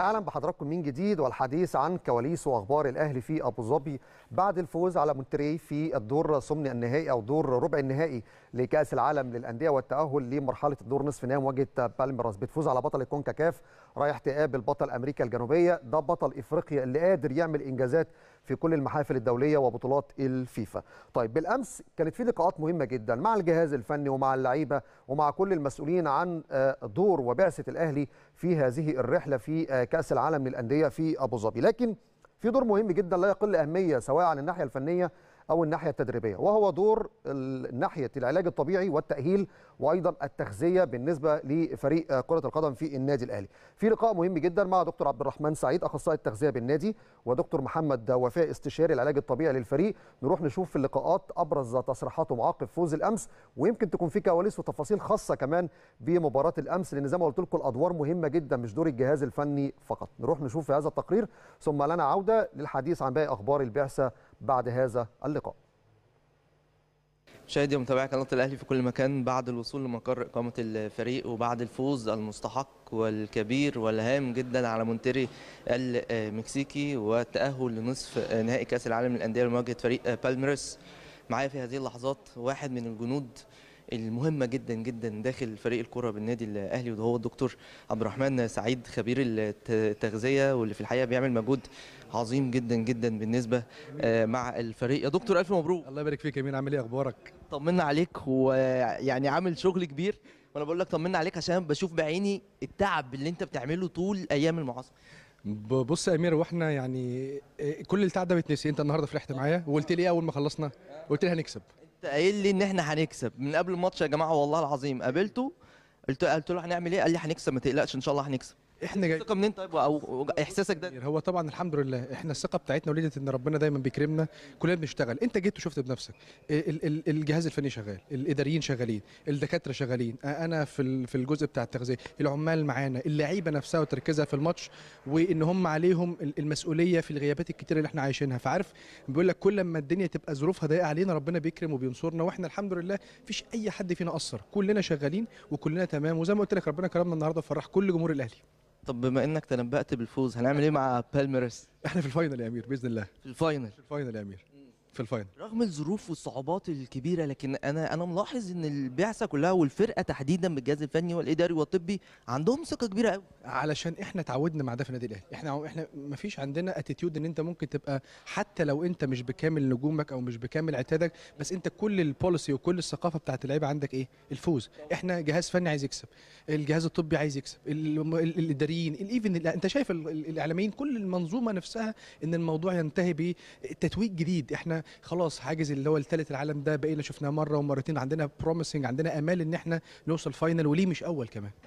اهلا بحضراتكم من جديد والحديث عن كواليس واخبار الاهلي في ابو ظبي بعد الفوز على مونتري في الدور ثمن النهائي او دور ربع النهائي لكاس العالم للانديه والتاهل لمرحله الدور نصف نهائي مواجهه بالميراس بتفوز على بطل الكونكاكاف رايح تقابل بطل امريكا الجنوبيه ده بطل افريقيا اللي قادر يعمل انجازات في كل المحافل الدوليه وبطولات الفيفا. طيب بالامس كانت في لقاءات مهمه جدا مع الجهاز الفني ومع اللعيبه ومع كل المسؤولين عن آه، دور وبعثه الاهلي في هذه الرحله في آه، كاس العالم للانديه في ابو ظبي، لكن في دور مهم جدا لا يقل اهميه سواء عن الناحيه الفنيه او الناحيه التدريبيه وهو دور ناحيه العلاج الطبيعي والتاهيل وايضا التغذيه بالنسبه لفريق كره القدم في النادي الاهلي في لقاء مهم جدا مع دكتور عبد الرحمن سعيد اخصائي التغذيه بالنادي ودكتور محمد وفاء استشاري العلاج الطبيعي للفريق نروح نشوف في اللقاءات ابرز تصريحاتهم عقب فوز الامس ويمكن تكون في كواليس وتفاصيل خاصه كمان بمباراه الامس لان زي ما قلت لكم الادوار مهمه جدا مش دور الجهاز الفني فقط نروح نشوف في هذا التقرير ثم لنا عوده للحديث عن باقي اخبار البعثه بعد هذا اللقاء مشاهدي ومتابعي قناه الاهلي في كل مكان بعد الوصول لمقر اقامه الفريق وبعد الفوز المستحق والكبير والهام جدا على مونتري المكسيكي والتاهل لنصف نهائي كاس العالم للانديه لمواجهه فريق بالميرس معايا في هذه اللحظات واحد من الجنود المهمه جدا جدا داخل فريق الكره بالنادي الاهلي وده هو الدكتور عبد الرحمن سعيد خبير التغذيه واللي في الحقيقه بيعمل مجهود عظيم جدا جدا بالنسبه آه، مع الفريق يا دكتور الف مبروك الله يبارك فيك يا مين عامل ايه اخبارك طمنا عليك ويعني عامل شغل كبير وانا بقول لك طمنا عليك عشان بشوف بعيني التعب اللي انت بتعمله طول ايام المعاصره بص يا امير واحنا يعني آه، كل التعب ده بيتنسي انت النهارده فرحت معايا وقلت لي إيه اول ما خلصنا قلت لي هنكسب قايل لي ان احنا هنكسب من قبل الماتش يا جماعه والله العظيم قابلته قلت قلت له هنعمل ايه قال لي هنكسب ما تقلقش ان شاء الله هنكسب احنا جاي الثقه منين طيب او احساسك ده هو طبعا الحمد لله احنا الثقه بتاعتنا ولدت ان ربنا دايما بيكرمنا كلنا بنشتغل انت جيت وشفت بنفسك الجهاز الفني شغال الاداريين شغالين الدكاتره شغالين انا في في الجزء بتاع التغذيه العمال معانا اللعيبه نفسها وتركيزها في الماتش وان هم عليهم المسؤوليه في الغيابات الكتيره اللي احنا عايشينها فعارف بيقول لك كل ما الدنيا تبقى ظروفها ضيقه علينا ربنا بيكرم وبينصرنا واحنا الحمد لله مفيش اي حد فينا قصر كلنا شغالين وكلنا تمام وزي ما قلت لك ربنا كرمنا النهارده وفرح كل جمهور الاهلي طب بما انك تنبأت بالفوز هنعمل ايه مع بالميرس؟ احنا في الفاينل يا امير باذن الله في الفاينل في الفاينل يا امير في الفاينل رغم الظروف والصعوبات الكبيره لكن انا انا ملاحظ ان البعثه كلها والفرقه تحديدا بالجهاز الفني والاداري والطبي عندهم ثقه كبيره قوي علشان احنا اتعودنا مع ده في النادي الاهلي احنا احنا ما فيش عندنا اتيتيود ان انت ممكن تبقى حتى لو انت مش بكامل نجومك او مش بكامل عتادك بس انت كل البوليسي وكل الثقافه بتاعت اللعيبه عندك ايه الفوز احنا جهاز فني عايز يكسب الجهاز الطبي عايز يكسب الاداريين الايفن انت شايف الاعلاميين كل المنظومه نفسها ان الموضوع ينتهي بتتويج جديد احنا خلاص حاجز اللي هو الثالث العالم ده بقينا شفناه مره ومرتين عندنا بروميسنج عندنا امال ان احنا نوصل فاينل وليه مش اول كمان